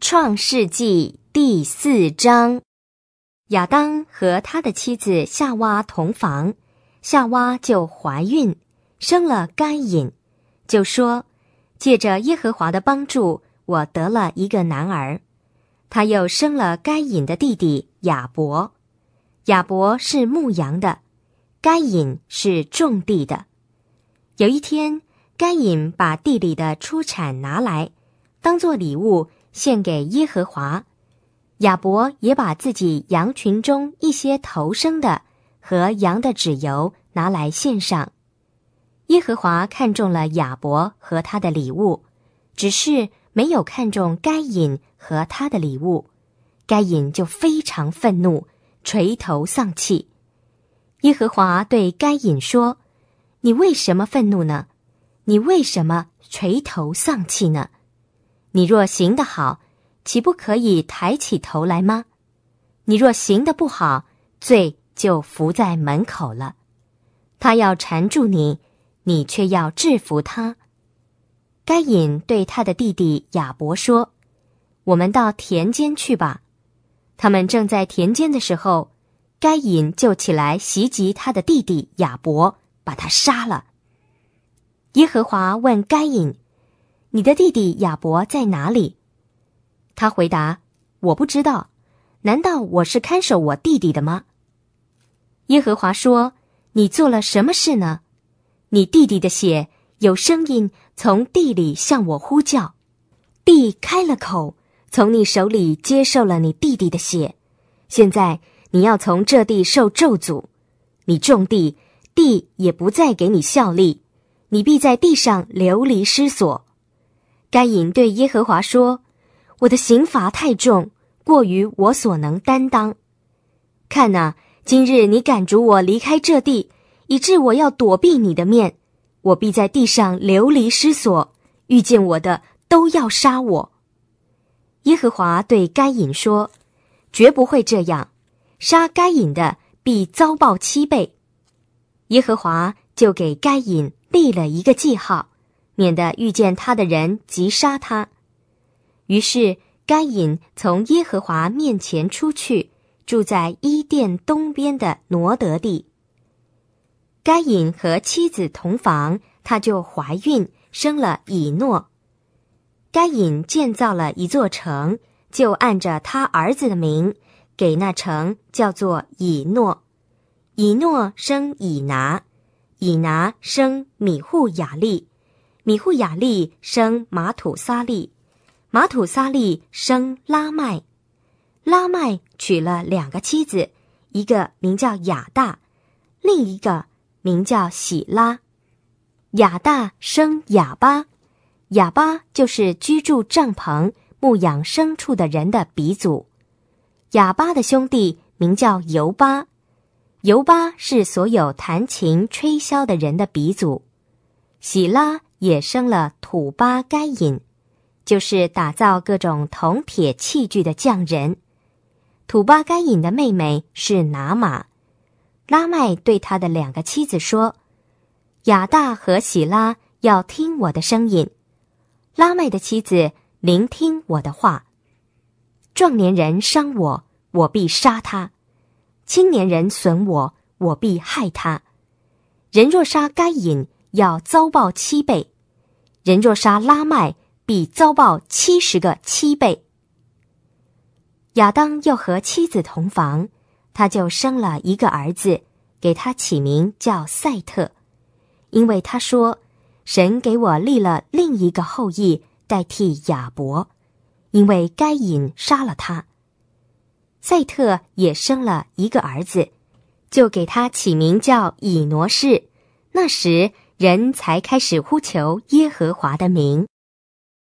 创世纪第四章：亚当和他的妻子夏娃同房，夏娃就怀孕，生了该隐，就说：“借着耶和华的帮助，我得了一个男儿。”他又生了该隐的弟弟亚伯，亚伯是牧羊的，该隐是种地的。有一天，该隐把地里的出产拿来，当做礼物。献给耶和华，亚伯也把自己羊群中一些头生的和羊的脂油拿来献上。耶和华看中了亚伯和他的礼物，只是没有看中该隐和他的礼物。该隐就非常愤怒，垂头丧气。耶和华对该隐说：“你为什么愤怒呢？你为什么垂头丧气呢？”你若行得好，岂不可以抬起头来吗？你若行的不好，罪就伏在门口了。他要缠住你，你却要制服他。该隐对他的弟弟亚伯说：“我们到田间去吧。”他们正在田间的时候，该隐就起来袭击他的弟弟亚伯，把他杀了。耶和华问该隐。你的弟弟亚伯在哪里？他回答：“我不知道。”难道我是看守我弟弟的吗？耶和华说：“你做了什么事呢？你弟弟的血有声音从地里向我呼叫，地开了口，从你手里接受了你弟弟的血。现在你要从这地受咒诅，你种地，地也不再给你效力，你必在地上流离失所。”该隐对耶和华说：“我的刑罚太重，过于我所能担当。看哪，今日你赶逐我离开这地，以致我要躲避你的面，我必在地上流离失所。遇见我的都要杀我。”耶和华对该隐说：“绝不会这样，杀该隐的必遭报七倍。”耶和华就给该隐立了一个记号。免得遇见他的人击杀他，于是该隐从耶和华面前出去，住在伊甸东边的挪得地。该隐和妻子同房，他就怀孕，生了以诺。该隐建造了一座城，就按着他儿子的名，给那城叫做以诺。以诺生以拿，以拿生米户雅利。米户雅利生马土萨利，马土萨利生拉麦，拉麦娶了两个妻子，一个名叫雅大，另一个名叫喜拉。雅大生哑巴，哑巴就是居住帐篷、牧养牲畜的人的鼻祖。哑巴的兄弟名叫尤巴，尤巴是所有弹琴吹箫的人的鼻祖。喜拉。也生了土巴该隐，就是打造各种铜铁器具的匠人。土巴该隐的妹妹是拿玛。拉麦对他的两个妻子说：“亚大和喜拉要听我的声音，拉麦的妻子聆听我的话。壮年人伤我，我必杀他；青年人损我，我必害他。人若杀该隐。”要遭报七倍，人若杀拉麦，必遭报七十个七倍。亚当又和妻子同房，他就生了一个儿子，给他起名叫赛特，因为他说，神给我立了另一个后裔代替亚伯，因为该隐杀了他。赛特也生了一个儿子，就给他起名叫以挪士。那时。人才开始呼求耶和华的名。